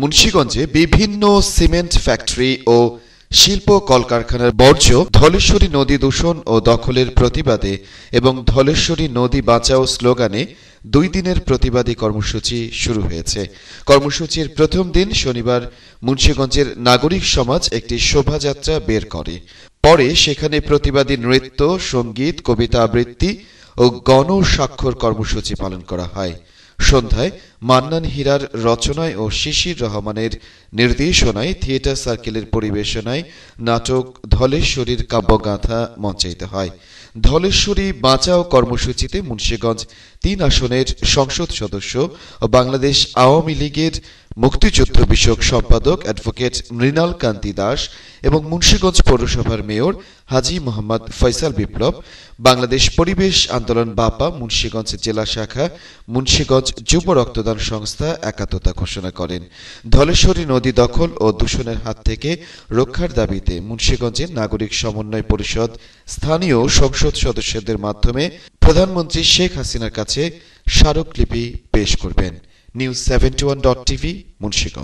মুন্সীগঞ্জে বিভিন্ন cement factory ও শিল্প কলকারখানার বর্জ্য ধলেশ্বরী নদী দূষণ ও দখলের প্রতিবাদে এবং ধলেশ্বরী নদী বাঁচাও স্লোগানে দুই দিনের প্রতিবাদী কর্মসূচি শুরু হয়েছে কর্মসূচির প্রথম দিন শনিবার মুন্সীগঞ্জের নাগরিক সমাজ একটি শোভাযাত্রা বের করে পরে সেখানে প্রতিবাদী নৃত্য সঙ্গীত কবিতা আবৃত্তি ও গণ স্বাক্ষর কর্মসূচি পালন করা হয় সন্ধ্যায় মান্নান হীরার রচনায় ও শিশির রহমানের নির্দেশনায় থিয়েটার সার্কেলের পরিবেশনায় নাটক ধলেশ্বরীর কাব্যগাঁথা মঞ্চায়িত হয় ধলেশ্বরী বাঁচাও কর্মসূচিতে মুন্সীগঞ্জ তিন আসনের সংসদ সদস্য ও বাংলাদেশ আওয়ামী লীগের মুক্তিযুদ্ধ বিষয়ক সম্পাদক অ্যাডভোকেট মৃণাল কান্তি দাস এবং মুন্সীগঞ্জ পৌরসভার মেয়র হাজি মোহাম্মদ ফয়সাল বিপ্লব বাংলাদেশ পরিবেশ আন্দোলন বাপা মুন্সীগঞ্জ জেলা শাখা মুন্সীগঞ্জ যুব রক্তদান সংস্থা একাত্মতা ঘোষণা করেন ধলেশ্বরী নদী দখল ও দূষণের হাত থেকে রক্ষার দাবিতে মুন্সীগঞ্জের নাগরিক সমন্বয় পরিষদ স্থানীয় সংসদ সদস্যদের মাধ্যমে প্রধানমন্ত্রী শেখ হাসিনার কাছে স্মারকলিপি পেশ করবেন news seventy one dot TV Munshiganj